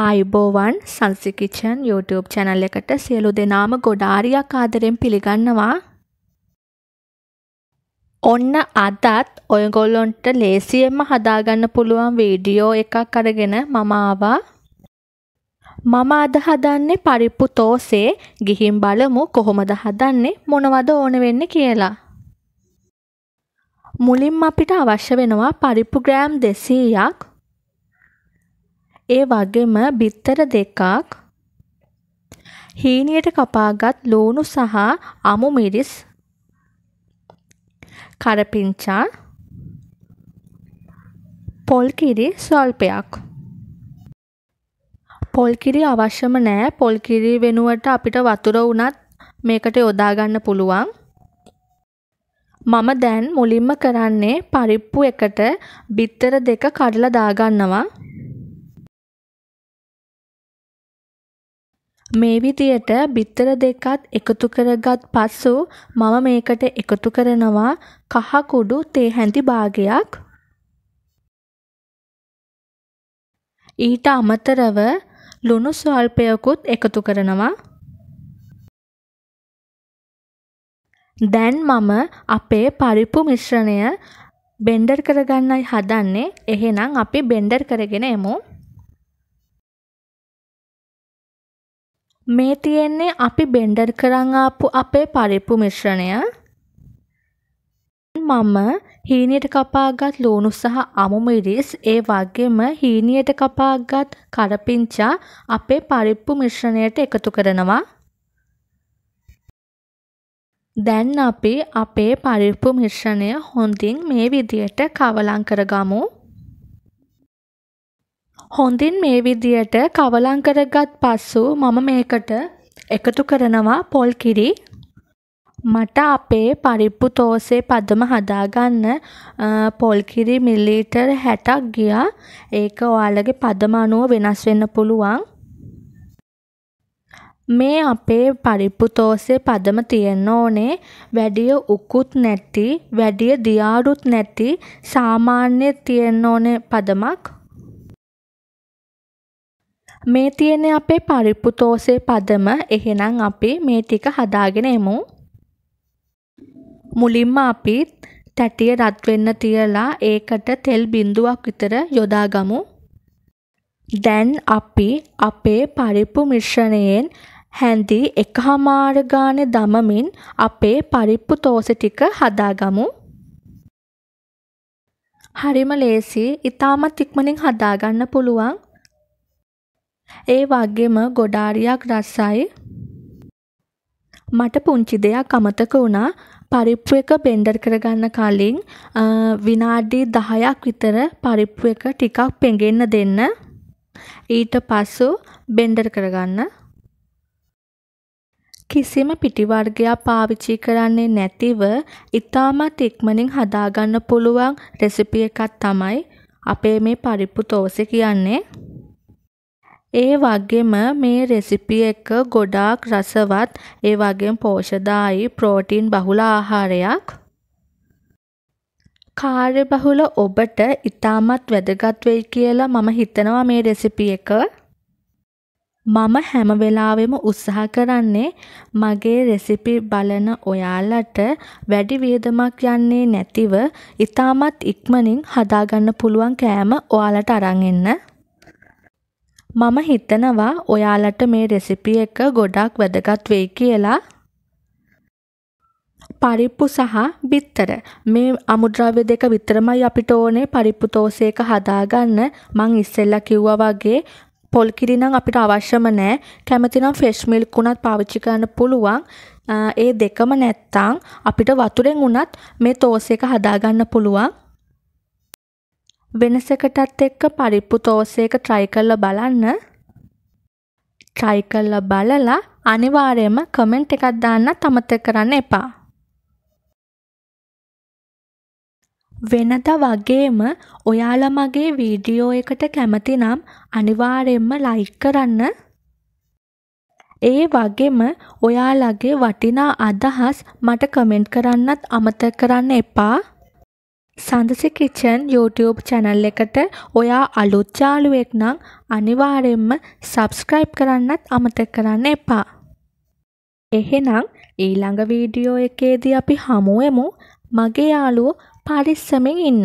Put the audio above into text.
ආයුබෝවන් සංසිකිචන් YouTube channel එකට සියලු දෙනාම ගොඩාරියක් ආදරෙන් පිළිගන්නවා. ඔන්න අදත් ඔයගොල්ලොන්ට ලේසියෙන්ම හදාගන්න පුළුවන් වීඩියෝ එකක් අරගෙන මම ආවා. මම අද හදන්නේ පරිප්පු තෝසේ ගිහින් බලමු කොහොමද හදන්නේ මොනවද ඕන වෙන්නේ කියලා. මුලින්ම අපිට අවශ්‍ය වෙනවා පරිප්පු ග්‍රෑම් 200ක් ඒ වගේම බිත්තර දෙකක් හීනියට කපාගත් ලූණු සහ අමු මිරිස් කරපිංචා පොල්කිරි ස්වල්පයක් පොල්කිරි අවශ්‍යම නෑ පොල්කිරි වෙනුවට අපිට වතුර වුණත් මේකට යොදා ගන්න පුළුවන් මම දැන් මුලින්ම කරන්නේ පරිප්පු එකට බිත්තර දෙක කඩලා දාගන්නවා මේ විදියට බිත්තර දෙකත් එකතු කරගත් පසු මම මේකට එකතු කරනවා කහ කුඩු තේ හැඳි භාගයක් ඊට අමතරව ලුණු ස්වල්පයකුත් එකතු කරනවා දැන් මම අපේ පරිප්පු මිශ්‍රණය බෙන්ඩර් කරගන්නයි හදන්නේ එහෙනම් අපි බෙන්ඩර් කරගෙන එමු මේ තියෙන්නේ අපි බෙන්ඩර් කරන් ආපු අපේ පරිප්පු මිශ්‍රණය. මම හීනියට කපාගත් ලූණු සහ අමු මිරිස් ඒ වගේම හීනියට කපාගත් කරපිංචා අපේ පරිප්පු මිශ්‍රණයට එකතු කරනවා. දැන් අපි අපේ පරිප්පු මිශ්‍රණය හොඳින් මේ විදියට කවලම් කරගමු. හොඳින් මේ විදියට කවලම් කරගත් පසු මම මේකට එකතු කරනවා පොල් කිරි. මට අපේ පරිප්පු තෝසේ පදම හදාගන්න පොල් කිරි මිලිලීටර් 60ක් ගියා. ඒක ඔයාලගේ පදම අනුව වෙනස් වෙන්න පුළුවන්. මේ අපේ පරිප්පු තෝසේ පදම තියෙන්න ඕනේ වැඩිය උකුත් නැති වැඩිය දියාරුත් නැති සාමාන්‍ය තියෙන්න ඕනේ පදමක් මේ තියෙන අපේ පරිප්පු තෝසේ පදම එහෙනම් අපි මේ ටික හදාගෙන එමු. මුලින්ම අපි තැටිය රත් වෙන්න තියලා ඒකට තෙල් බිඳුවක් විතර යොදාගමු. දැන් අපි අපේ පරිප්පු මිශ්‍රණයෙන් හැඳි එකහමාර ගානේ දමමින් අපේ පරිප්පු තෝසෙ ටික හදාගමු. හරිම ලේසි, ඊටමත් ඉක්මනින් හදාගන්න පුළුවන්. ඒ වගේම ගොඩාරියක් රසයි. මට පුංචි දෙයක් අමතක වුණා. පරිප්පු එක බෙන්ඩර් කරගන්න කලින් විනාඩි 10ක් විතර පරිප්පු එක ටිකක් පෙඟෙන්න දෙන්න. ඊට පසු බෙන්ඩර් කරගන්න. කිසිම පිටි වර්ගයක් පාවිච්චි කරන්නේ නැතිව ඉතාමත් ඉක්මනින් හදාගන්න පුළුවන් රෙසිපි එකක් තමයි අපේ මේ පරිප්පු තෝසෙ කියන්නේ. ඒ වගේම මේ රෙසිපි එක ගොඩාක් රසවත් ඒ වගේම පෝෂදායි ප්‍රෝටීන් බහුල ආහාරයක්. කාර්යබහුල ඔබට ඉතාමත් වැදගත් වෙයි කියලා මම හිතනවා මේ රෙසිපි එක. මම හැම වෙලාවෙම උත්සාහ කරන්නේ මගේ රෙසිපි බලන ඔයාලට වැඩි වියදමක් යන්නේ නැතිව ඉතාමත් ඉක්මනින් හදාගන්න පුළුවන් කෑම ඔයාලට අරන් එන්න. මම හිතනවා ඔයාලට මේ රෙසිපි එක ගොඩක් වැදගත් වෙයි කියලා. පරිප්පු සහ බිත්තර මේ අමුද්‍රව්‍ය දෙක විතරමයි අපිට ඕනේ පරිප්පු තෝසේක හදාගන්න මං ඉස්සෙල්ලා කිව්වා වගේ පොල් කිරි නම් අපිට අවශ්‍යම නැහැ කැමති නම් ෆ්‍රෙෂ් මිල්ක් උනත් පාවිච්චි කරන්න පුළුවන් ඒ දෙකම නැත්තම් අපිට වතුරෙන් උනත් මේ තෝසේක හදාගන්න පුළුවන් වෙනසකටත් එක්ක පරිප්පු තෝසයක ට්‍රයි කරලා බලන්න ට්‍රයි කරලා බලලා අනිවාර්යයෙන්ම කමෙන්ට් එකක් දාන්න අමතක කරන්න එපා. වෙනදා වගේම ඔයාලා මගේ වීඩියෝ එකට කැමති නම් අනිවාර්යයෙන්ම ලයික් කරන්න. ඒ වගේම ඔයාලගේ වටිනා අදහස් මට කමෙන්ට් කරන්නත් අමතක කරන්න එපා. සඳසි කිචන් YouTube channel එකට ඔයා අලුත් යාළුවෙක් නම් අනිවාර්යෙන්ම subscribe කරන්නත් අමතක කරන්න එපා. එහෙනම් ඊළඟ වීඩියෝ එකේදී අපි හමුවෙමු. මගේ යාළුවෝ පරිස්සමෙන් ඉන්න.